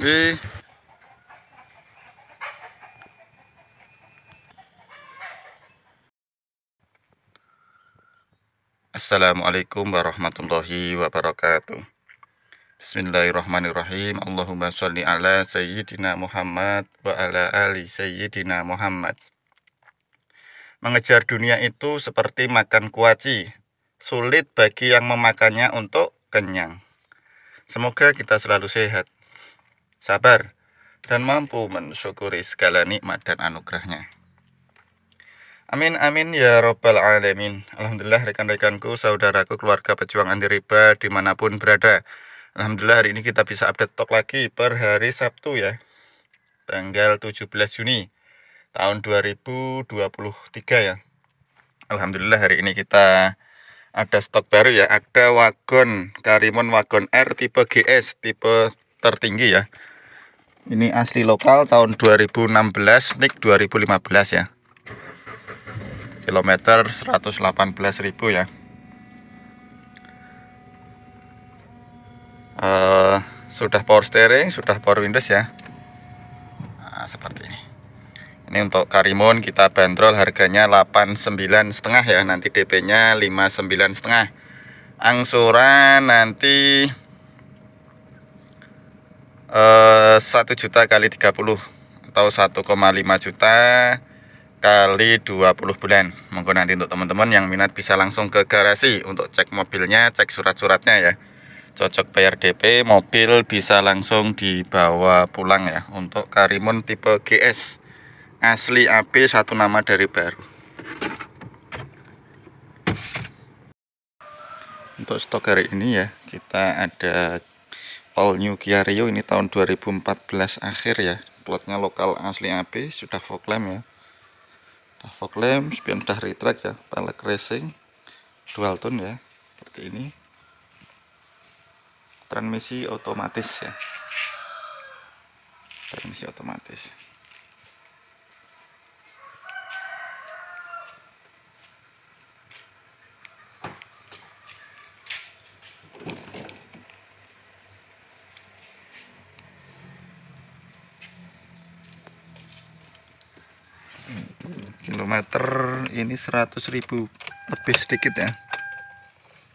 Nggih. Assalamualaikum warahmatullahi wabarakatuh. Bismillahirrahmanirrahim. Allahumma sholli ala sayyidina Muhammad wa ala ali sayyidina Muhammad. Mengejar dunia itu seperti makan kuaci, sulit bagi yang memakannya untuk kenyang. Semoga kita selalu sehat sabar, dan mampu mensyukuri segala nikmat dan anugerahnya. Amin amin ya robbal alamin. Alhamdulillah rekan-rekanku, saudaraku, keluarga pejuang anti riba dimanapun berada. Alhamdulillah hari ini kita bisa update talk lagi per hari Sabtu ya. Tanggal 17 Juni tahun 2023 ya. Alhamdulillah hari ini kita ada stok baru ya. Ada wagon Karimun wagon R tipe GS tipe tertinggi ya. Ini asli lokal tahun 2016, nik 2015 ya. Kilometer 118.000 ya. Uh, sudah power steering, sudah power windows ya. Nah, seperti ini. Ini untuk Karimun kita bandrol harganya 89 setengah ya, nanti DP-nya 59 setengah. Angsuran nanti Eh, satu juta kali 30 atau 1,5 juta kali 20 bulan monggo nanti untuk teman-teman yang minat bisa langsung ke garasi untuk cek mobilnya cek surat-suratnya ya cocok bayar DP mobil bisa langsung dibawa pulang ya untuk Karimun tipe GS asli AB satu nama dari baru untuk stok hari ini ya kita ada All New Kia Rio ini tahun 2014 akhir ya plotnya lokal asli AB sudah fog lamp ya sudah fog lamp spion sudah retract ya pelek racing dual tone ya seperti ini transmisi otomatis ya transmisi otomatis kilometer ini 100.000 lebih sedikit ya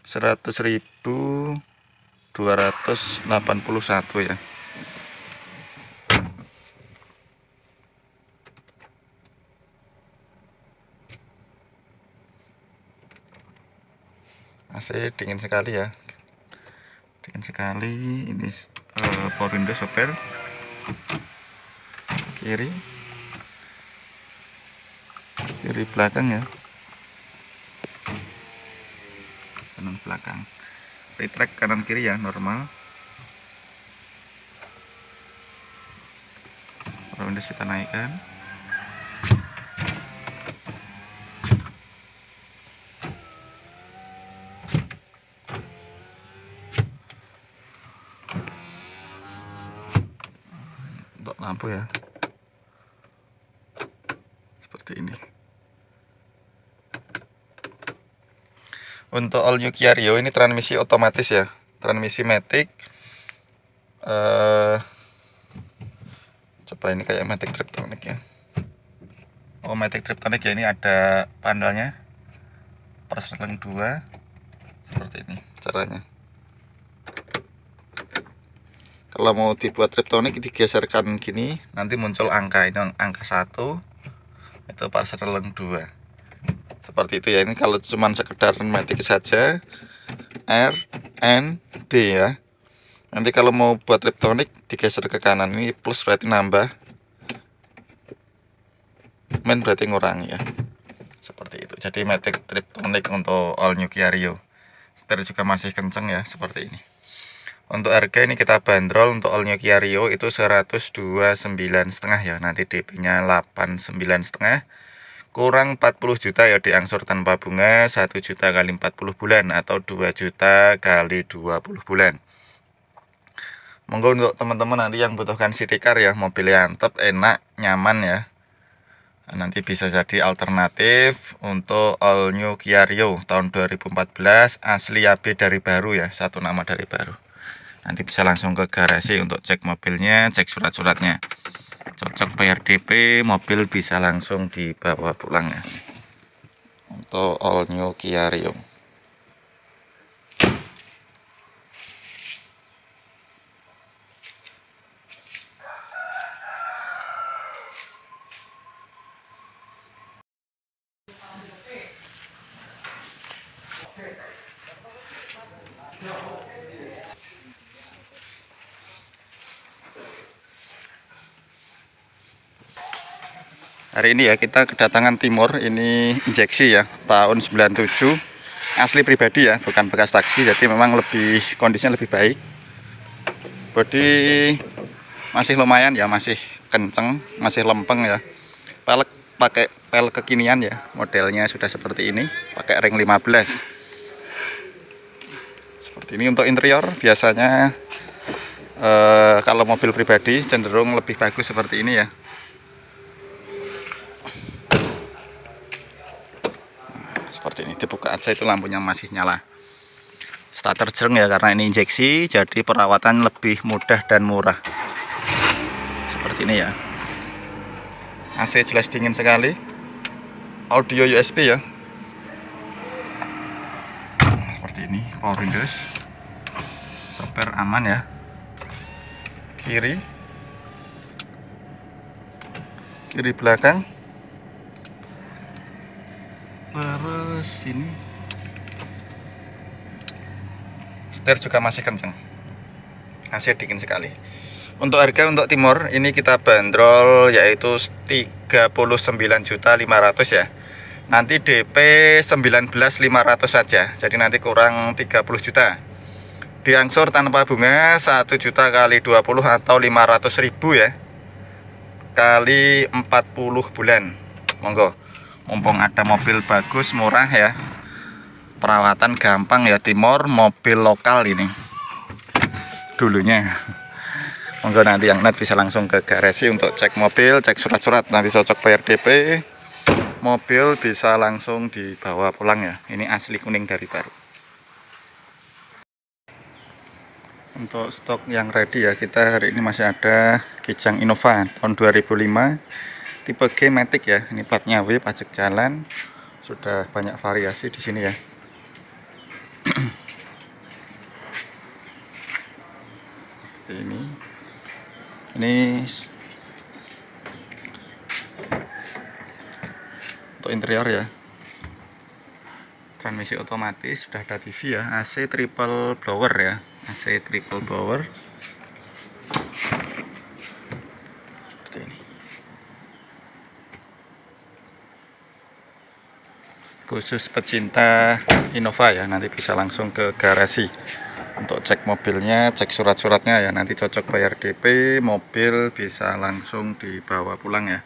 100.281 ya masih dingin sekali ya dingin sekali ini uh, eh, power window sopir kiri kiri belakang ya kanan belakang retract kanan kiri ya normal rounders kita naikkan untuk lampu ya untuk all new Kia Rio ini transmisi otomatis ya transmisi matic uh, coba ini kayak matic triptonic ya oh matic triptonic ya ini ada panelnya perseleng 2 seperti ini caranya kalau mau dibuat triptonic digeserkan gini nanti muncul angka ini angka 1 itu perseleng 2 seperti itu ya ini kalau cuman sekedar metik saja R N D ya nanti kalau mau buat triptonik digeser ke kanan ini plus berarti nambah min berarti ngurang ya seperti itu jadi metik triptonik untuk all new KIA Rio setir juga masih kenceng ya seperti ini untuk harga ini kita bandrol untuk all new Kia Rio itu setengah ya. Nanti DP-nya setengah kurang 40 juta ya diangsur tanpa bunga 1 juta kali 40 bulan atau 2 juta kali 20 bulan monggo untuk teman-teman nanti yang butuhkan city car ya mobil yang antep enak nyaman ya nanti bisa jadi alternatif untuk all new Kia Rio tahun 2014 asli AB dari baru ya satu nama dari baru nanti bisa langsung ke garasi untuk cek mobilnya cek surat-suratnya cocok bayar DP mobil bisa langsung dibawa pulang ya untuk all new Kia Rio Hari ini ya kita kedatangan Timur ini injeksi ya tahun 97 asli pribadi ya bukan bekas taksi jadi memang lebih kondisinya lebih baik. Bodi masih lumayan ya masih kenceng masih lempeng ya. Pelek pakai pel kekinian ya modelnya sudah seperti ini pakai ring 15 seperti ini untuk interior biasanya eh, kalau mobil pribadi cenderung lebih bagus seperti ini ya seperti ini dibuka aja itu lampunya masih nyala starter jereng ya karena ini injeksi jadi perawatan lebih mudah dan murah seperti ini ya AC jelas dingin sekali audio USB ya seperti ini power windows super aman ya kiri kiri belakang terus ini setir juga masih kenceng masih dingin sekali untuk harga untuk timur ini kita bandrol yaitu 39 juta 500 ya nanti DP 19.500 saja jadi nanti kurang 30 juta diangsur tanpa bunga 1 juta kali 20 atau 500 ribu ya kali 40 bulan monggo mumpung ada mobil bagus murah ya perawatan gampang ya Timor mobil lokal ini dulunya monggo nanti yang net bisa langsung ke garasi untuk cek mobil cek surat-surat nanti cocok bayar DP mobil bisa langsung dibawa pulang ya ini asli kuning dari baru untuk stok yang ready ya kita hari ini masih ada Kijang Innova tahun 2005 tipe G Matic ya ini platnya W pajak jalan sudah banyak variasi di sini ya seperti ini ini untuk interior ya transmisi otomatis sudah ada TV ya AC triple blower ya AC triple blower khusus pecinta Innova ya nanti bisa langsung ke garasi untuk cek mobilnya cek surat-suratnya ya nanti cocok bayar DP mobil bisa langsung dibawa pulang ya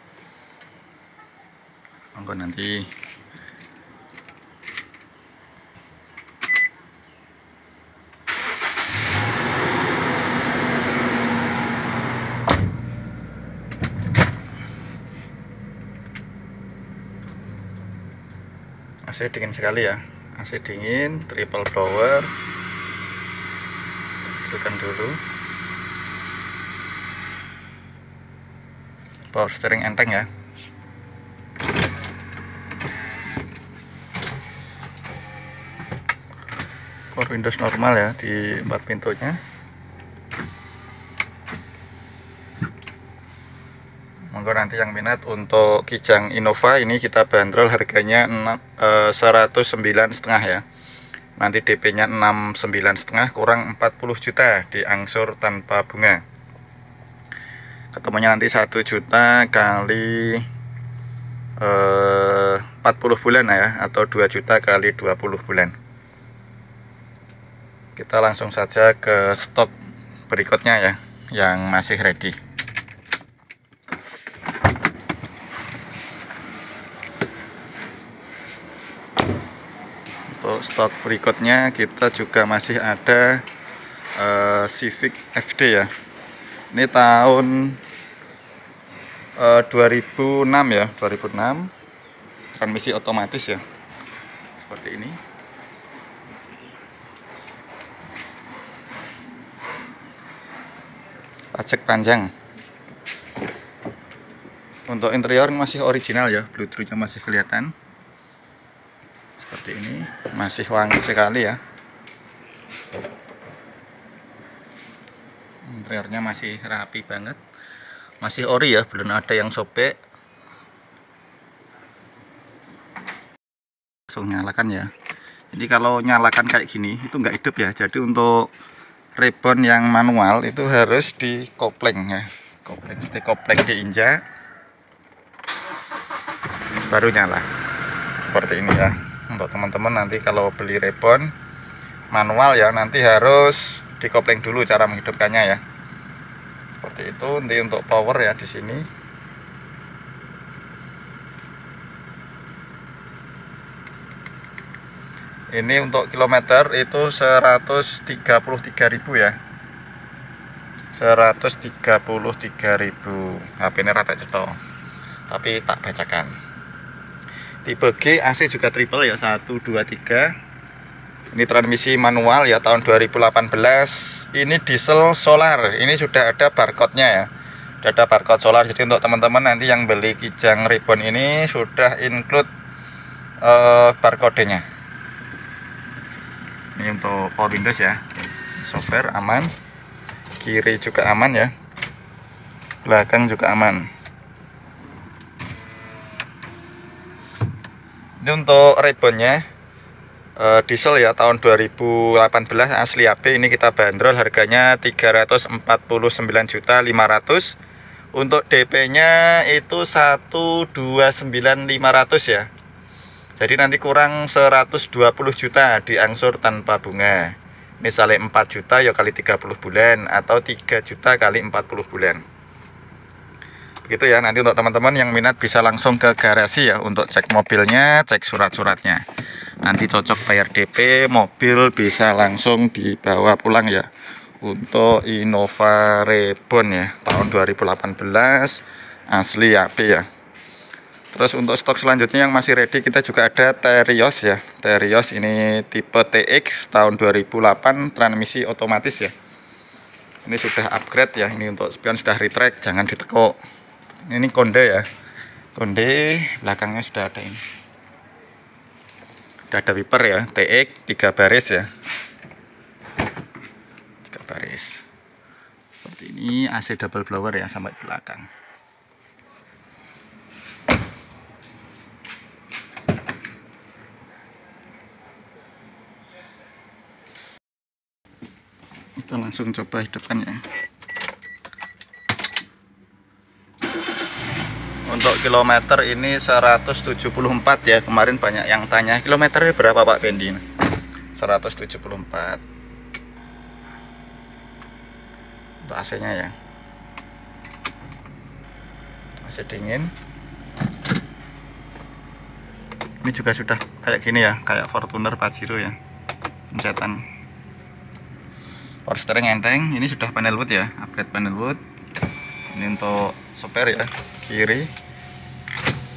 monggo nanti AC dingin sekali ya AC dingin triple blower kecilkan dulu power steering enteng ya power windows normal ya di empat pintunya monggo nanti yang minat untuk Kijang Innova ini kita bandrol harganya 109 eh, setengah ya nanti DP-nya 69 setengah kurang 40 juta di angsur tanpa bunga ketemunya nanti 1 juta kali 40 eh, bulan ya atau 2 juta kali 20 bulan kita langsung saja ke stok berikutnya ya yang masih ready untuk stok berikutnya kita juga masih ada uh, Civic FD ya ini tahun uh, eh, 2006 ya 2006 transmisi otomatis ya seperti ini pajak panjang untuk interior masih original ya bluetoothnya masih kelihatan seperti ini masih wangi sekali ya interiornya masih rapi banget masih ori ya belum ada yang sobek langsung nyalakan ya jadi kalau nyalakan kayak gini itu nggak hidup ya jadi untuk ribbon yang manual itu harus di kopling ya Kopling, kopling, kopling diinjak baru nyala seperti ini ya untuk teman-teman nanti kalau beli rebon manual ya nanti harus dikopling dulu cara menghidupkannya ya seperti itu nanti untuk power ya di sini ini untuk kilometer itu 133.000 ya 133.000 HP ini rata cetok tapi tak bacakan tipe G AC juga triple ya 1 2 3 ini transmisi manual ya tahun 2018 ini diesel solar ini sudah ada barcode nya ya sudah ada barcode solar jadi untuk teman-teman nanti yang beli kijang ribbon ini sudah include uh, eh, barcode nya ini untuk power windows ya software aman kiri juga aman ya belakang juga aman ini untuk rebonnya eh, diesel ya tahun 2018 asli AB ini kita bandrol harganya 349 juta 500 untuk DP nya itu 129.500 ya jadi nanti kurang 120 juta diangsur tanpa bunga misalnya 4 juta ya kali 30 bulan atau 3 juta kali 40 bulan gitu ya nanti untuk teman-teman yang minat bisa langsung ke garasi ya untuk cek mobilnya cek surat-suratnya nanti cocok bayar DP mobil bisa langsung dibawa pulang ya untuk Innova Rebon ya tahun 2018 asli AP ya terus untuk stok selanjutnya yang masih ready kita juga ada Terios ya Terios ini tipe TX tahun 2008 transmisi otomatis ya ini sudah upgrade ya ini untuk spion sudah retract jangan ditekuk ini konde ya konde belakangnya sudah ada ini sudah ada wiper ya TX 3 baris ya 3 baris seperti ini AC double blower ya sampai belakang kita langsung coba hidupkan ya untuk kilometer ini 174 ya kemarin banyak yang tanya kilometernya berapa Pak Bendi 174 untuk AC nya ya masih dingin ini juga sudah kayak gini ya kayak Fortuner Pajero ya pencetan power steering enteng ini sudah panel wood ya upgrade panel wood ini untuk spare ya kiri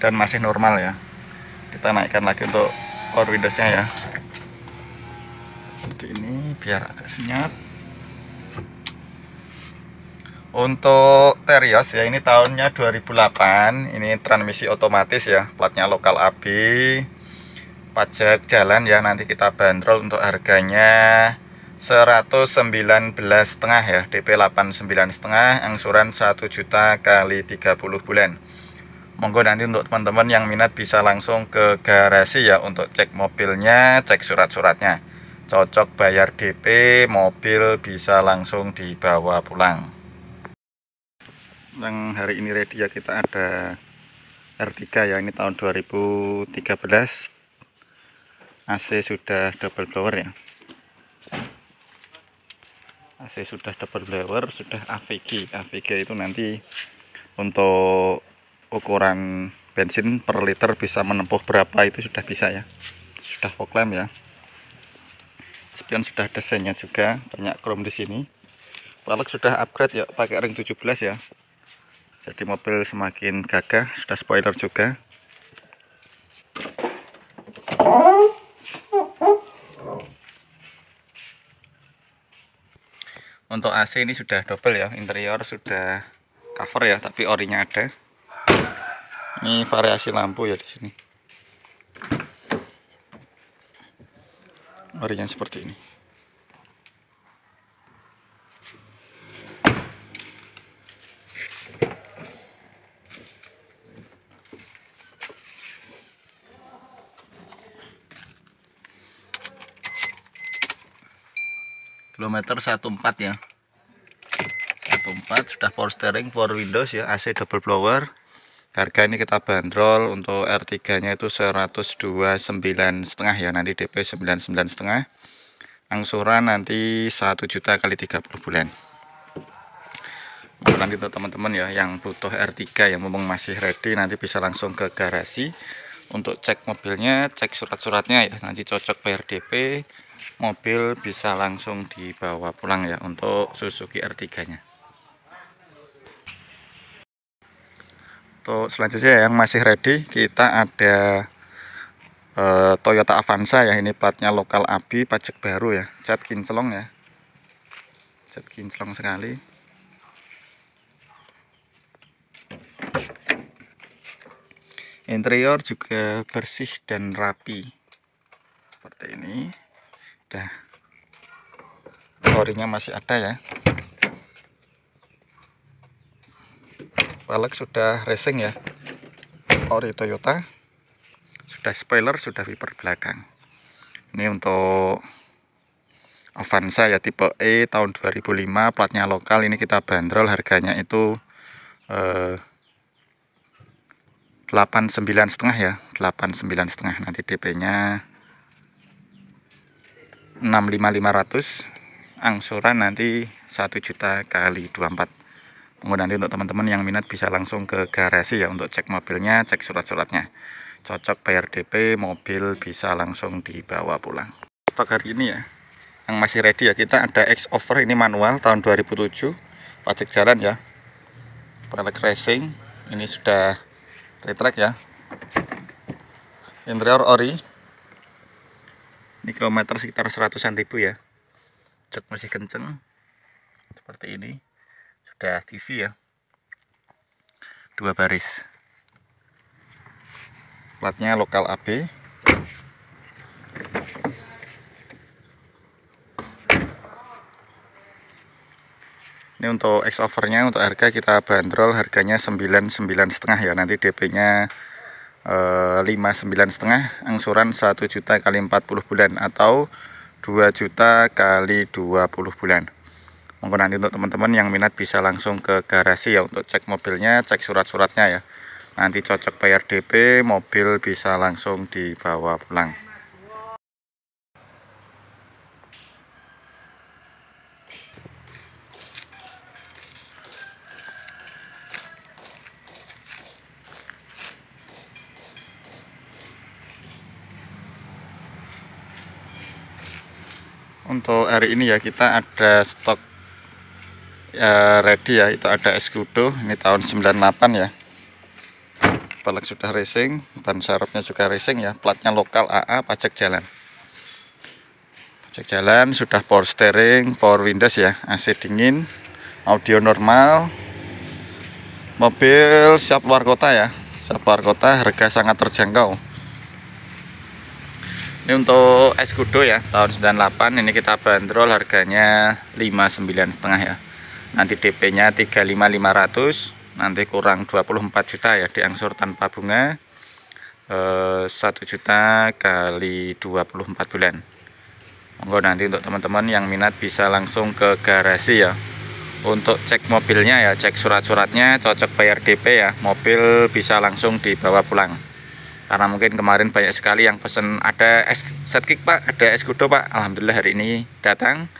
dan masih normal ya kita naikkan lagi untuk power windows nya ya seperti ini biar agak senyap untuk Terios ya ini tahunnya 2008 ini transmisi otomatis ya platnya lokal AB pajak jalan ya nanti kita bandrol untuk harganya 119 setengah ya DP 89 setengah angsuran 1 juta kali 30 bulan monggo nanti untuk teman-teman yang minat bisa langsung ke garasi ya untuk cek mobilnya cek surat-suratnya cocok bayar DP mobil bisa langsung dibawa pulang yang hari ini ready ya kita ada R3 ya ini tahun 2013 AC sudah double blower ya AC sudah double blower sudah AVG AVG itu nanti untuk ukuran bensin per liter bisa menempuh berapa itu sudah bisa ya sudah fog lamp ya spion sudah desainnya juga banyak chrome di sini pelek sudah upgrade ya pakai ring 17 ya jadi mobil semakin gagah sudah spoiler juga untuk AC ini sudah double ya interior sudah cover ya tapi orinya ada ini variasi lampu ya di sini. Warnanya seperti ini. kilometer 14 ya 14 sudah power steering power windows ya AC double blower harga ini kita bandrol untuk R3 nya itu 129 setengah ya nanti DP 99 setengah angsuran nanti 1 juta kali 30 bulan Nah, nanti teman-teman ya yang butuh R3 yang memang masih ready nanti bisa langsung ke garasi untuk cek mobilnya, cek surat-suratnya ya nanti cocok PRDP mobil bisa langsung dibawa pulang ya untuk Suzuki R3 nya untuk selanjutnya yang masih ready kita ada eh, Toyota Avanza ya ini platnya lokal ABI pajak baru ya cat kinclong ya cat kinclong sekali interior juga bersih dan rapi seperti ini dah orinya masih ada ya Valek sudah racing ya ori Toyota sudah spoiler sudah wiper belakang ini untuk Avanza ya tipe E tahun 2005 platnya lokal ini kita bandrol harganya itu eh, 89 ya 8,95. nanti DP nya 65500 angsuran nanti 1 juta kali 24 Kemudian nanti untuk teman-teman yang minat bisa langsung ke garasi ya untuk cek mobilnya, cek surat-suratnya. Cocok bayar DP, mobil bisa langsung dibawa pulang. Stok hari ini ya, yang masih ready ya kita ada X Over ini manual tahun 2007, pajak jalan ya. Pelek racing, ini sudah retract ya. Interior ori. Ini kilometer sekitar seratusan ribu ya. Cek masih kenceng. Seperti ini ada TV ya dua baris platnya lokal AB ini untuk X overnya untuk harga kita bandrol harganya 99 setengah ya nanti DP nya e, 59 setengah angsuran 1 juta kali 40 bulan atau 2 juta kali 20 bulan mungkin nanti untuk teman-teman yang minat bisa langsung ke garasi ya untuk cek mobilnya cek surat-suratnya ya nanti cocok bayar DP mobil bisa langsung dibawa pulang untuk hari ini ya kita ada stok ya, ready ya itu ada escudo ini tahun 98 ya Balik sudah racing ban sarapnya juga racing ya platnya lokal AA pajak jalan pajak jalan sudah power steering power windows ya AC dingin audio normal mobil siap luar kota ya siap luar kota harga sangat terjangkau ini untuk Escudo ya tahun 98 ini kita bandrol harganya 59 setengah ya nanti DP-nya 35500 nanti kurang 24 juta ya diangsur tanpa bunga eh, 1 juta kali 24 bulan monggo nanti untuk teman-teman yang minat bisa langsung ke garasi ya untuk cek mobilnya ya cek surat-suratnya cocok bayar DP ya mobil bisa langsung dibawa pulang karena mungkin kemarin banyak sekali yang pesen ada S, setkick pak ada es kudo pak Alhamdulillah hari ini datang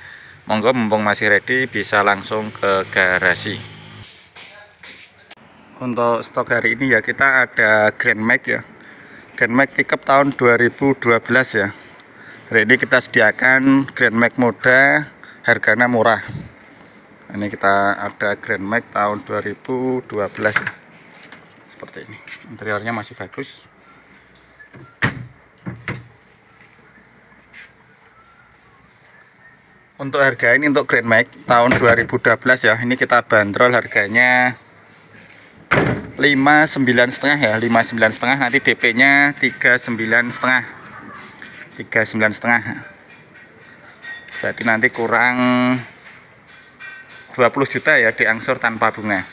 monggo mumpung masih ready bisa langsung ke garasi untuk stok hari ini ya kita ada Grand Max ya Grand Max pickup tahun 2012 ya hari ini kita sediakan Grand Max muda harganya murah ini kita ada Grand Max tahun 2012 ya. seperti ini interiornya masih bagus Untuk harga ini untuk Grand Max tahun 2012 ya. Ini kita bandrol harganya 59 setengah ya, 59 setengah nanti DP-nya 39 setengah. 39 setengah. Berarti nanti kurang 20 juta ya diangsur tanpa bunga.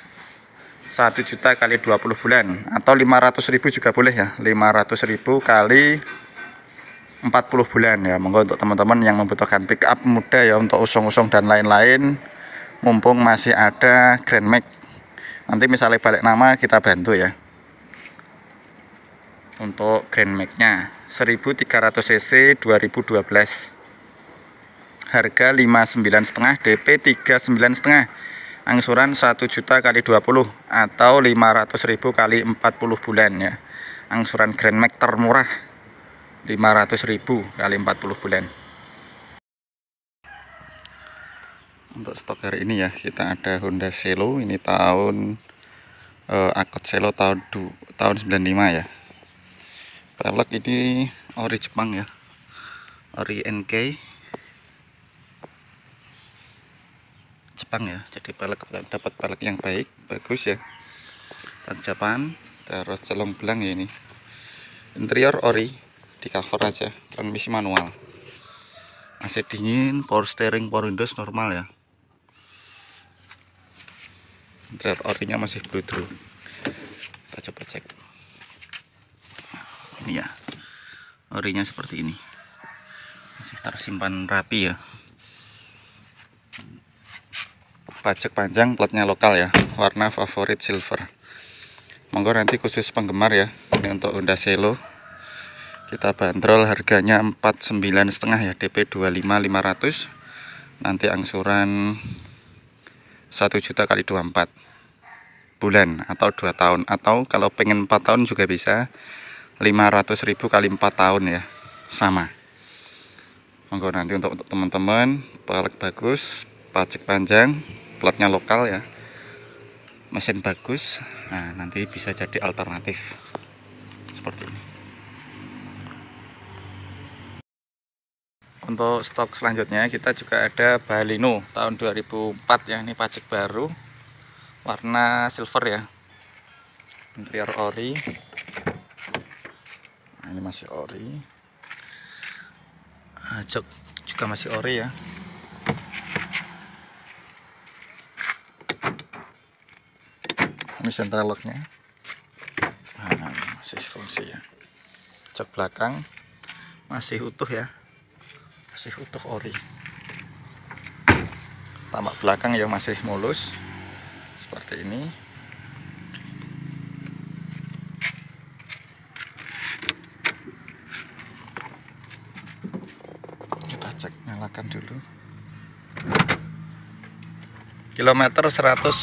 1 juta kali 20 bulan atau 500.000 juga boleh ya. 500.000 kali 40 bulan ya monggo untuk teman-teman yang membutuhkan pick up muda ya untuk usung-usung dan lain-lain mumpung masih ada Grand Max nanti misalnya balik nama kita bantu ya untuk Grand Max nya 1300 cc 2012 harga setengah, DP setengah, angsuran 1 juta kali 20 atau 500.000 kali 40 bulan ya angsuran Grand Max termurah ribu kali 40 bulan untuk stok hari ini ya kita ada Honda Celo ini tahun eh, akut Celo tahun du, tahun 95 ya pelek ini ori Jepang ya ori NK Jepang ya jadi pelek dapat pelek yang baik bagus ya pelek Jepang terus celong belang ya ini interior ori di cover aja transmisi manual AC dingin power steering power windows normal ya drive orinya masih blue through kita coba cek nah, ini ya orinya seperti ini masih tersimpan rapi ya pajak panjang platnya lokal ya warna favorit silver monggo nanti khusus penggemar ya ini untuk Honda Celo kita bandrol harganya 49 setengah ya DP 25500 nanti angsuran 1 juta kali 24 bulan atau 2 tahun atau kalau pengen 4 tahun juga bisa 500.000 kali 4 tahun ya sama monggo nanti untuk teman-teman pelek bagus pajak panjang platnya lokal ya mesin bagus nah nanti bisa jadi alternatif seperti ini untuk stok selanjutnya kita juga ada Balino tahun 2004 ya ini pajak baru warna silver ya interior ori nah, ini masih ori ah, jok juga masih ori ya ini central locknya nah, masih fungsi ya jok belakang masih utuh ya masih utuh ori tamak belakang yang masih mulus seperti ini kita cek nyalakan dulu kilometer 157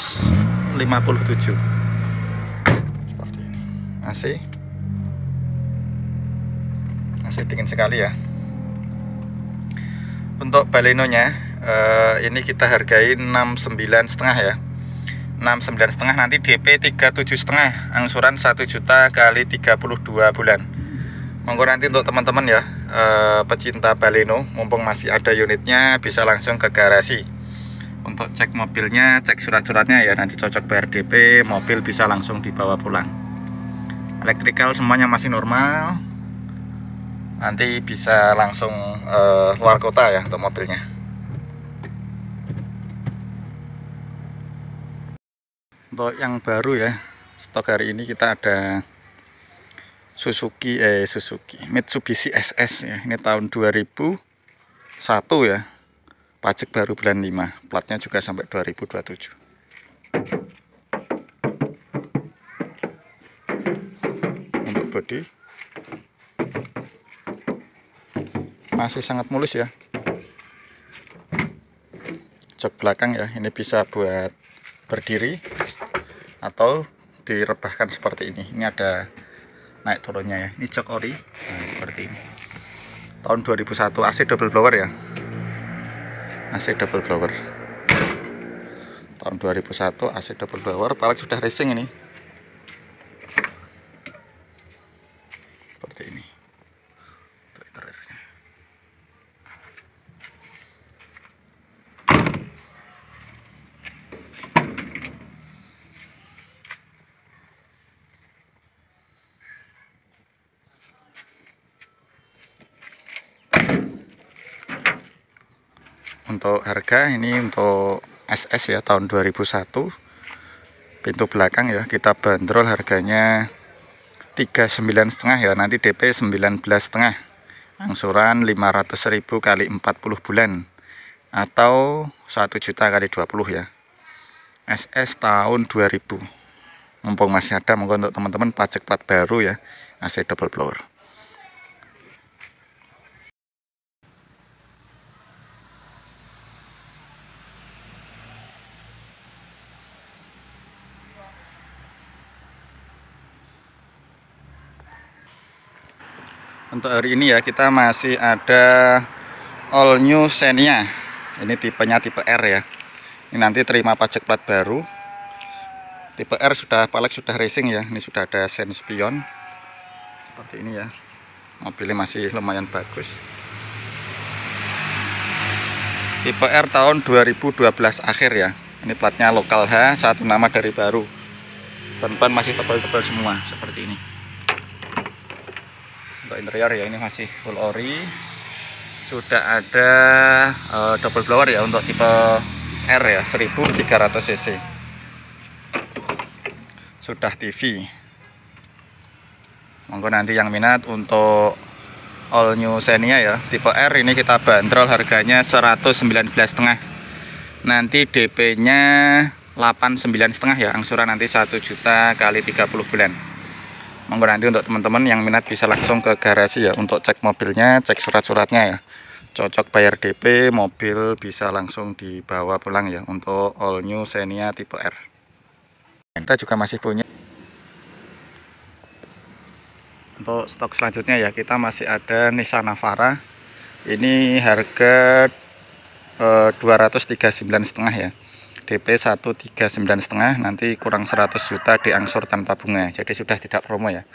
seperti ini masih masih dingin sekali ya untuk balenonya uh, ini kita hargai 69 setengah ya 69 setengah nanti DP 37 setengah angsuran 1 juta kali 32 bulan monggo nanti untuk teman-teman ya uh, pecinta baleno mumpung masih ada unitnya bisa langsung ke garasi untuk cek mobilnya cek surat-suratnya ya nanti cocok bayar DP mobil bisa langsung dibawa pulang elektrikal semuanya masih normal nanti bisa langsung uh, eh, luar kota ya untuk mobilnya untuk yang baru ya stok hari ini kita ada Suzuki eh Suzuki Mitsubishi SS ya ini tahun 2001 ya pajak baru bulan 5 platnya juga sampai 2027 untuk body masih sangat mulus ya jok belakang ya ini bisa buat berdiri atau direbahkan seperti ini ini ada naik turunnya ya ini jok ori nah, seperti ini tahun 2001 AC double blower ya AC double blower tahun 2001 AC double blower paling sudah racing ini untuk harga ini untuk SS ya tahun 2001 pintu belakang ya kita bandrol harganya 39 setengah ya nanti DP 19 setengah angsuran 500.000 kali 40 bulan atau 1 juta kali 20 ya SS tahun 2000 mumpung masih ada mungkin untuk teman-teman pajak plat baru ya AC double blower untuk hari ini ya kita masih ada all new Xenia ini tipenya tipe R ya ini nanti terima pajak plat baru tipe R sudah palek sudah racing ya ini sudah ada sen spion seperti ini ya mobilnya masih lumayan bagus tipe R tahun 2012 akhir ya ini platnya lokal H satu nama dari baru ban-ban masih tebal-tebal semua seperti ini untuk interior ya ini masih full ori sudah ada uh, double blower ya untuk tipe R ya 1300 cc sudah TV monggo nanti yang minat untuk all new Xenia ya tipe R ini kita bantrol harganya setengah, nanti DP nya setengah ya angsuran nanti 1 juta kali 30 bulan monggo nanti untuk teman-teman yang minat bisa langsung ke garasi ya untuk cek mobilnya cek surat-suratnya ya cocok bayar DP mobil bisa langsung dibawa pulang ya untuk all new Xenia tipe R kita juga masih punya untuk stok selanjutnya ya kita masih ada Nissan Navara ini harga eh, 239 setengah ya DP 139 setengah nanti kurang 100 juta diangsur tanpa bunga jadi sudah tidak promo ya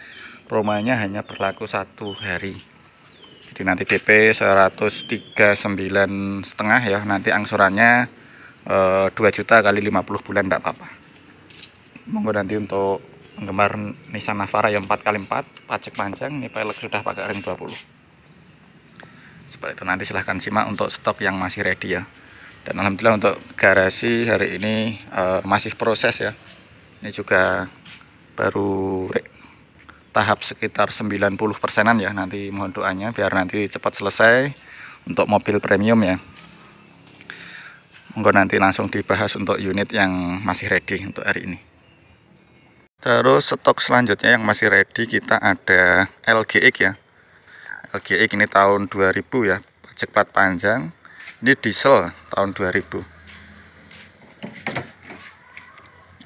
promonya hanya berlaku satu hari jadi nanti DP 139 setengah ya nanti angsurannya e, eh, 2 juta kali 50 bulan tidak apa-apa monggo nanti untuk penggemar Nissan Navara yang 4x4 pajak panjang ini pelek sudah pakai ring 20 seperti itu nanti silahkan simak untuk stok yang masih ready ya dan alhamdulillah untuk garasi hari ini uh, masih proses ya ini juga baru eh, tahap sekitar 90 persenan ya nanti mohon doanya biar nanti cepat selesai untuk mobil premium ya monggo nanti langsung dibahas untuk unit yang masih ready untuk hari ini terus stok selanjutnya yang masih ready kita ada LGX ya LGX ini tahun 2000 ya pajak plat panjang ini diesel tahun 2000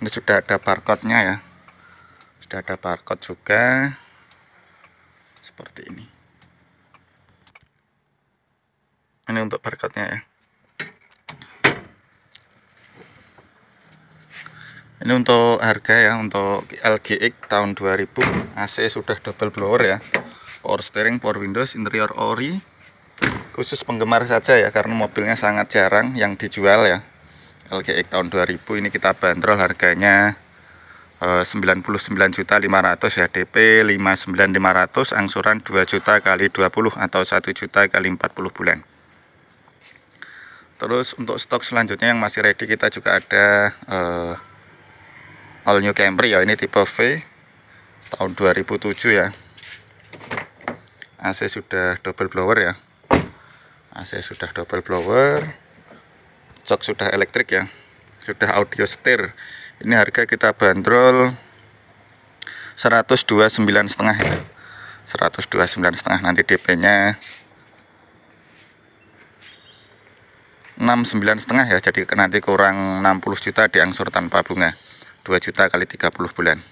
ini sudah ada barcode nya ya sudah ada barcode juga seperti ini ini untuk barcode nya ya ini untuk harga ya untuk LGX tahun 2000 AC sudah double blower ya power steering power windows interior ori khusus penggemar saja ya karena mobilnya sangat jarang yang dijual ya LGX tahun 2000 ini kita bandrol harganya 99.500 eh, ya DP 59.500 angsuran 2 juta kali 20 atau 1 juta kali 40 bulan terus untuk stok selanjutnya yang masih ready kita juga ada uh, all new Camry ya ini tipe V tahun 2007 ya AC sudah double blower ya AC ah, sudah double blower cok sudah elektrik ya sudah audio setir ini harga kita bandrol 129 setengah ya 129 setengah nanti DP nya 69 setengah ya jadi nanti kurang 60 juta diangsur tanpa bunga 2 juta kali 30 bulan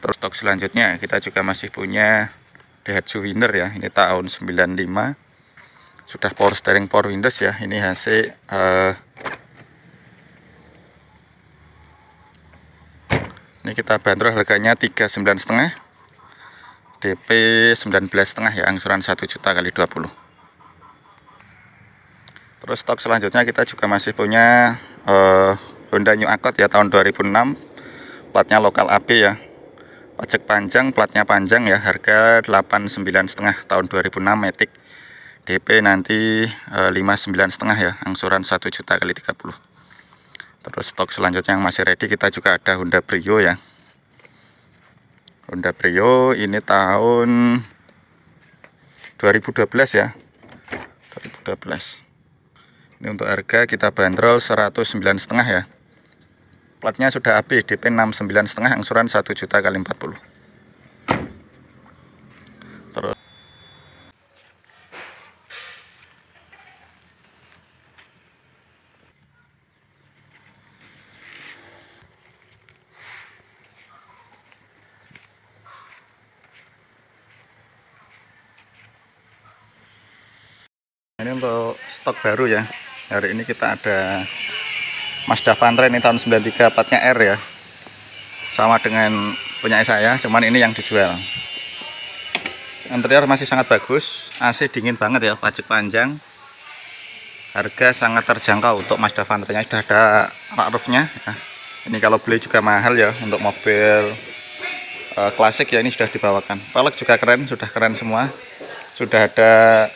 terus stok selanjutnya kita juga masih punya Daihatsu Winner ya ini tahun 95 sudah power steering power windows ya ini hasil uh, eh, ini kita bandrol harganya 39 setengah DP 19 setengah ya angsuran 1 juta kali 20 terus stok selanjutnya kita juga masih punya uh, Honda New Accord ya tahun 2006 platnya lokal ap ya pajak panjang, platnya panjang ya, harga 89 setengah tahun 2006 metik DP nanti 59 eh, setengah ya angsuran 1 juta kali 30 terus stok selanjutnya yang masih ready kita juga ada Honda Brio ya Honda Brio ini tahun 2012 ya 2012 ini untuk harga kita bandrol 109 setengah ya platnya sudah habis DP 69 setengah angsuran 1 juta kali 40 untuk stok baru ya hari ini kita ada Mazda Vantre ini tahun 93 platnya R ya sama dengan punya saya cuman ini yang dijual interior masih sangat bagus AC dingin banget ya pajak panjang harga sangat terjangkau untuk Mazda Vantre nya sudah ada rak ah, ini kalau beli juga mahal ya untuk mobil eh, klasik ya ini sudah dibawakan pelek juga keren sudah keren semua sudah ada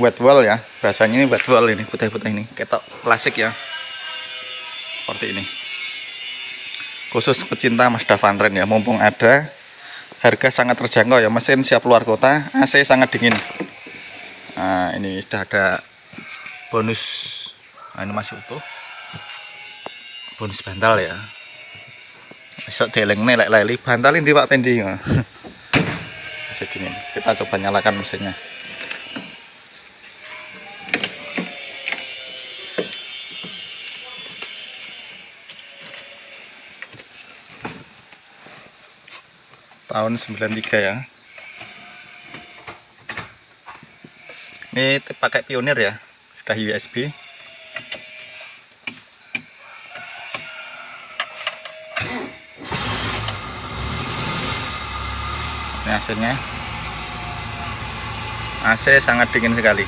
buat wall ya rasanya ini buat wall ini putih-putih ini ketok klasik ya seperti ini khusus pecinta Mazda Vanren ya mumpung ada harga sangat terjangkau ya mesin siap luar kota AC sangat dingin nah ini sudah ada bonus nah, ini masih utuh bonus bantal ya besok deleng nih lele bantal ini pak pendi nah. masih dingin kita coba nyalakan mesinnya tahun 93 ya ini pakai pionir ya sudah USB ini hasilnya AC sangat dingin sekali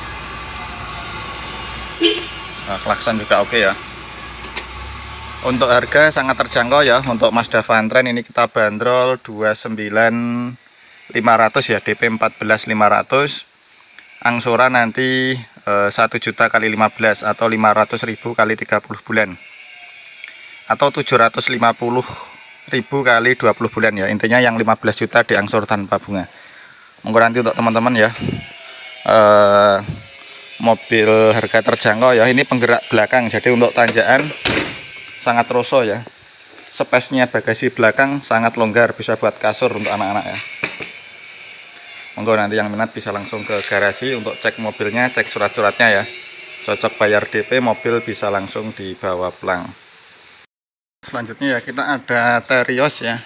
nah, klakson juga oke okay ya untuk harga sangat terjangkau ya untuk Mazda Fantren ini kita bandrol 29.500 ya DP 14.500 angsuran nanti eh, 1 juta kali 15 atau 500 ribu kali 30 bulan atau 750 ribu kali 20 bulan ya intinya yang 15 juta diangsur tanpa bunga monggo nanti untuk teman-teman ya eh, mobil harga terjangkau ya ini penggerak belakang jadi untuk tanjakan sangat rosso ya spesnya bagasi belakang sangat longgar bisa buat kasur untuk anak-anak ya monggo nanti yang minat bisa langsung ke garasi untuk cek mobilnya cek surat-suratnya ya cocok bayar DP mobil bisa langsung dibawa pulang selanjutnya ya kita ada Terios ya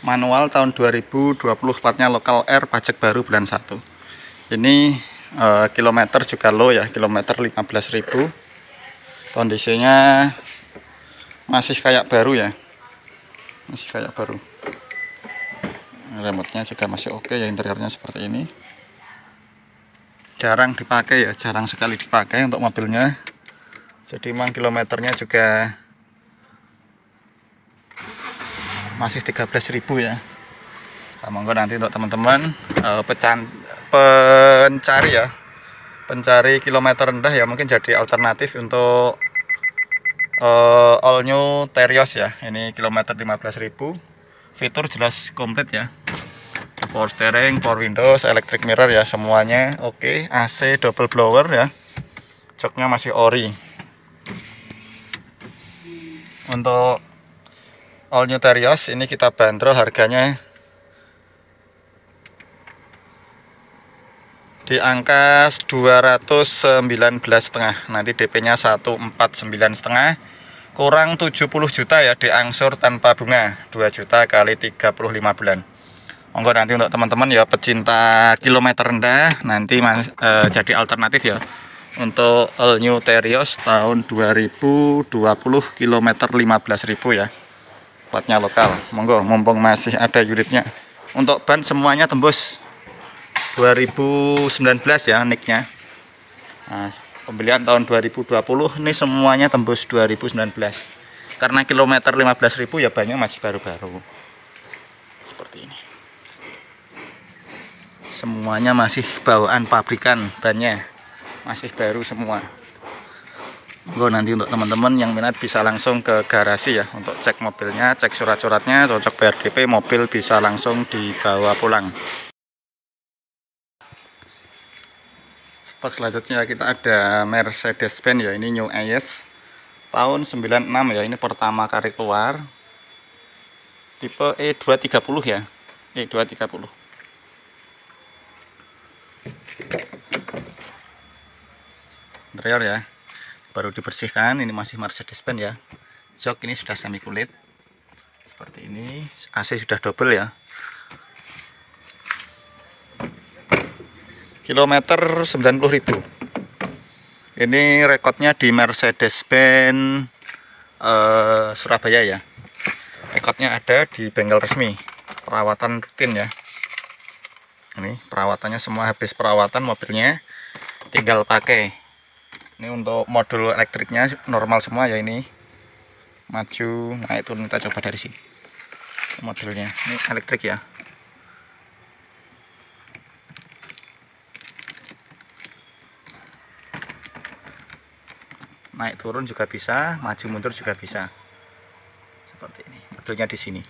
manual tahun 2020 platnya lokal R pajak baru bulan 1 ini eh, kilometer juga low ya kilometer 15.000 kondisinya masih kayak baru ya masih kayak baru remote-nya juga masih oke okay ya interiornya seperti ini jarang dipakai ya jarang sekali dipakai untuk mobilnya jadi memang kilometernya juga masih 13.000 ya nah, monggo nanti untuk teman-teman eh, pecan pencari ya pencari kilometer rendah ya mungkin jadi alternatif untuk uh, all new Terios ya ini kilometer 15.000 fitur jelas komplit ya power steering, power windows, electric mirror ya semuanya oke okay. AC double blower ya joknya masih ori untuk all new Terios ini kita bandrol harganya di angka 219 setengah nanti DP nya 149 setengah kurang 70 juta ya di angsur tanpa bunga 2 juta kali 35 bulan monggo nanti untuk teman-teman ya pecinta kilometer rendah nanti mas, e, jadi alternatif ya untuk all New Terios tahun 2020 kilometer 15.000 ya platnya lokal monggo mumpung masih ada unitnya untuk ban semuanya tembus 2019 ya nicknya nah, pembelian tahun 2020 ini semuanya tembus 2019 karena kilometer 15.000 ya banyak masih baru-baru seperti ini semuanya masih bawaan pabrikan bannya masih baru semua Gue nanti untuk teman-teman yang minat bisa langsung ke garasi ya untuk cek mobilnya cek surat-suratnya cocok BRDP mobil bisa langsung dibawa pulang stok selanjutnya kita ada Mercedes-Benz ya ini New AS tahun 96 ya ini pertama kali keluar tipe E230 ya E230 interior ya baru dibersihkan ini masih Mercedes-Benz ya jok ini sudah semi kulit seperti ini AC sudah double ya kilometer 90.000 ini rekodnya di Mercedes-Benz uh, Surabaya ya rekodnya ada di bengkel resmi perawatan rutin ya ini perawatannya semua habis perawatan mobilnya tinggal pakai ini untuk modul elektriknya normal semua ya ini maju naik turun kita coba dari sini modulnya ini elektrik ya naik turun juga bisa maju mundur juga bisa seperti ini modelnya di sini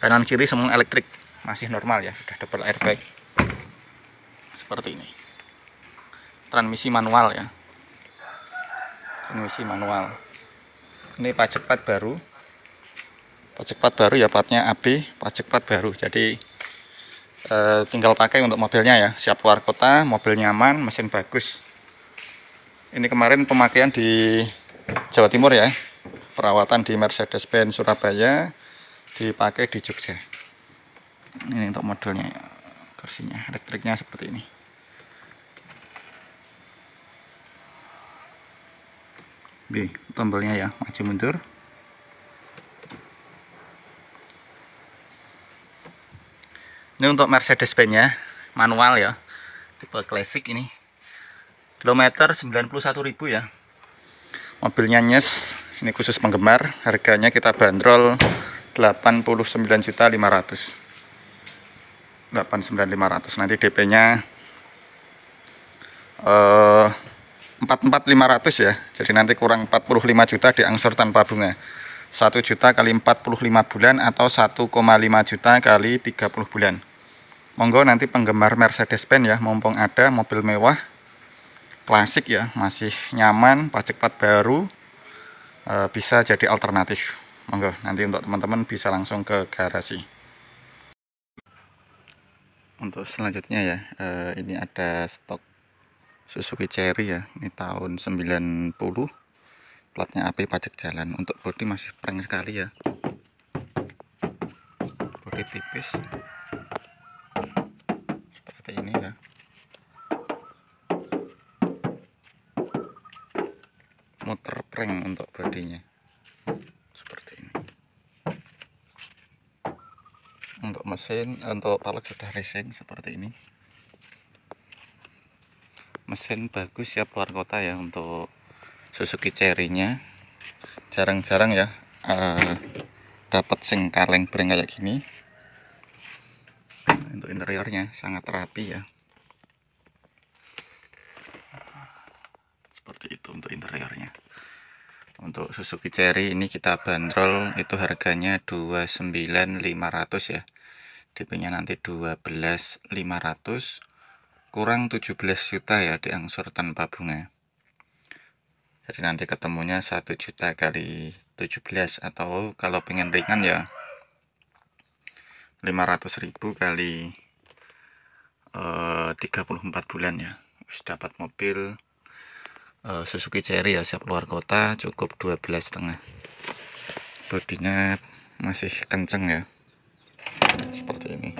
kanan kiri semua elektrik masih normal ya sudah double airbag seperti ini transmisi manual ya transmisi manual ini pajak plat baru pajak plat baru ya platnya AB pajak plat baru jadi eh, tinggal pakai untuk mobilnya ya siap keluar kota mobil nyaman mesin bagus ini kemarin pemakaian di Jawa Timur ya perawatan di Mercedes-Benz Surabaya dipakai di Jogja ini untuk modelnya kursinya elektriknya seperti ini B, tombolnya ya maju mundur ini untuk Mercedes-Benz nya manual ya tipe klasik ini kilometer 91.000 ya mobilnya nyes ini khusus penggemar harganya kita bandrol 89.500 89.500 nanti DP nya uh, 44.500 ya jadi nanti kurang 45 juta diangsur tanpa bunga 1 juta kali 45 bulan atau 1,5 juta kali 30 bulan monggo nanti penggemar Mercedes-Benz ya mumpung ada mobil mewah klasik ya masih nyaman pajak plat baru e, bisa jadi alternatif monggo nanti untuk teman-teman bisa langsung ke garasi untuk selanjutnya ya e, ini ada stok Suzuki Cherry ya ini tahun 90 platnya AP pajak jalan untuk bodi masih prank sekali ya bodi tipis seperti ini ya muter prank untuk bodinya seperti ini untuk mesin untuk palak sudah racing seperti ini mesin bagus siap luar kota ya untuk Suzuki Cherry jarang-jarang ya uh, dapat sing kaleng breng kayak gini untuk interiornya sangat rapi ya seperti itu untuk interiornya untuk Suzuki Cherry ini kita bandrol itu harganya 29500 ya DP-nya nanti 12500 kurang 17 juta ya diangsur tanpa bunga jadi nanti ketemunya 1 juta kali 17 atau kalau pengen ringan ya 500.000 kali eh, uh, 34 bulan ya dapat mobil Eh, Suzuki Cherry ya siap luar kota cukup 12 setengah bodinya masih kenceng ya seperti ini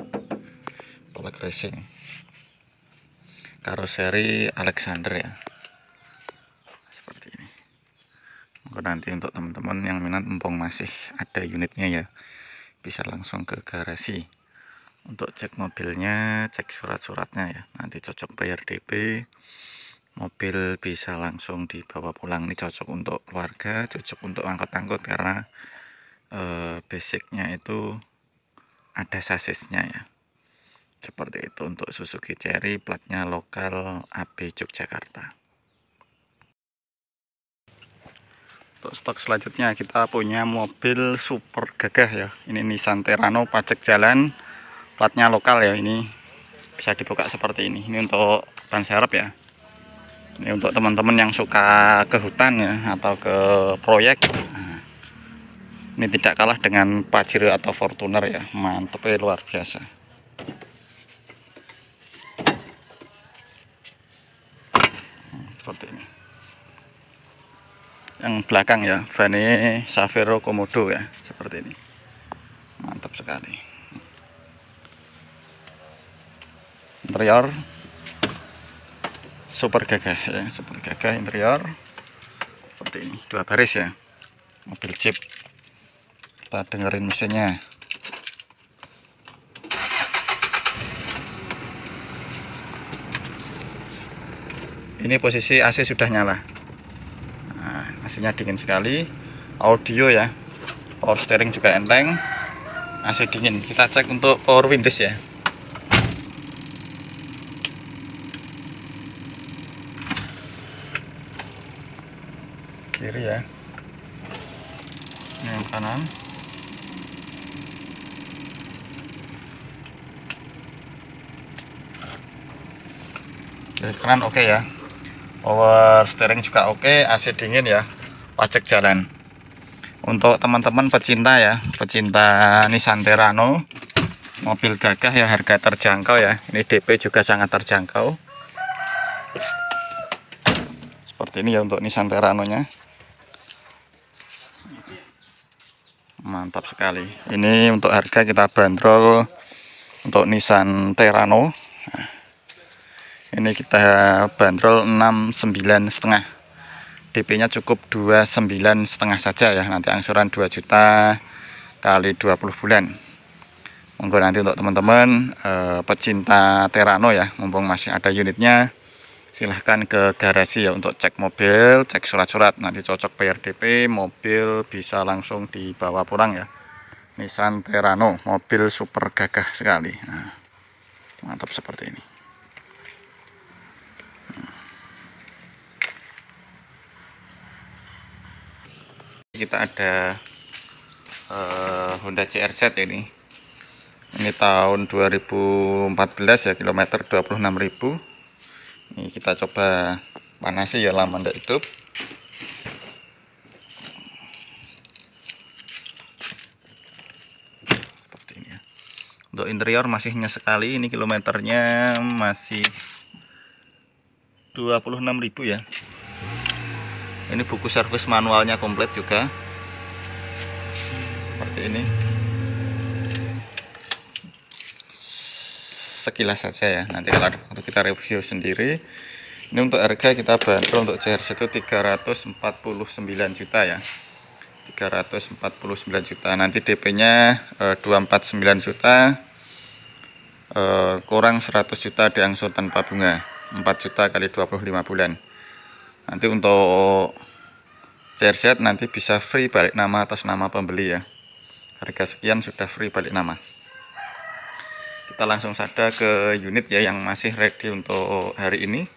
polak racing karoseri Alexander ya seperti ini mungkin nanti untuk teman-teman yang minat mumpung masih ada unitnya ya bisa langsung ke garasi untuk cek mobilnya cek surat-suratnya ya nanti cocok bayar DP mobil bisa langsung dibawa pulang ini cocok untuk keluarga cocok untuk angkot-angkot karena e, basicnya itu ada sasisnya ya seperti itu untuk Suzuki Cherry platnya lokal AB Yogyakarta untuk stok selanjutnya kita punya mobil super gagah ya ini Nissan Terano pajak jalan platnya lokal ya ini bisa dibuka seperti ini ini untuk ban serep ya ini untuk teman-teman yang suka ke hutan ya atau ke proyek ini tidak kalah dengan Pajero atau Fortuner ya mantep ya luar biasa seperti ini yang belakang ya Vani Savero Komodo ya seperti ini mantap sekali interior super gagah ya super gagah interior seperti ini dua baris ya mobil jeep kita dengerin mesinnya ini posisi AC sudah nyala nah, AC nya dingin sekali audio ya power steering juga enteng AC dingin kita cek untuk power windows ya kiri ya ini yang kanan dari kanan oke okay ya power steering juga oke okay. AC dingin ya pajak jalan untuk teman-teman pecinta ya pecinta Nissan Terano mobil gagah ya harga terjangkau ya ini DP juga sangat terjangkau seperti ini ya untuk Nissan Terano nya mantap sekali ini untuk harga kita bandrol untuk Nissan Terano ini kita bandrol 69 setengah DP nya cukup 29 setengah saja ya nanti angsuran 2 juta kali 20 bulan monggo nanti untuk teman-teman eh, pecinta Terano ya mumpung masih ada unitnya silahkan ke garasi ya untuk cek mobil cek surat-surat nanti cocok PRDP mobil bisa langsung dibawa pulang ya Nissan Terano mobil super gagah sekali nah, mantap seperti ini hmm. kita ada uh, Honda CRZ ini ini tahun 2014 ya kilometer 26.000 ini kita coba panasi ya lama tidak hidup. Seperti ini ya. Untuk interior masih nyes sekali. Ini kilometernya masih 26.000 ya. Ini buku servis manualnya komplit juga. Seperti ini. sekilas saja ya nanti kalau ada waktu kita review sendiri ini untuk harga kita bantu untuk CRC itu 349 juta ya 349 juta nanti DP nya e, 249 juta e, kurang 100 juta diangsur tanpa bunga 4 juta kali 25 bulan nanti untuk CRZ nanti bisa free balik nama atas nama pembeli ya harga sekian sudah free balik nama kita langsung saja ke unit ya yang masih ready untuk hari ini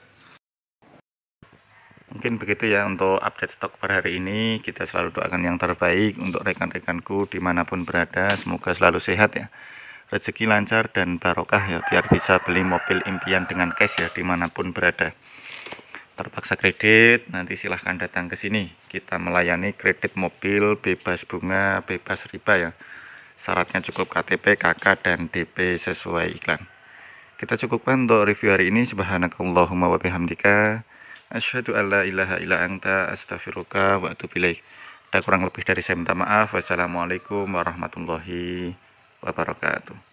mungkin begitu ya untuk update stok per hari ini kita selalu doakan yang terbaik untuk rekan-rekanku dimanapun berada semoga selalu sehat ya rezeki lancar dan barokah ya biar bisa beli mobil impian dengan cash ya dimanapun berada terpaksa kredit nanti silahkan datang ke sini kita melayani kredit mobil bebas bunga bebas riba ya syaratnya cukup KTP, KK, dan DP sesuai iklan kita cukupkan untuk review hari ini subhanakallahumma wa bihamdika asyhadu alla ilaha illa anta astaghfiruka wa atubu ilaik kurang lebih dari saya minta maaf wassalamualaikum warahmatullahi wabarakatuh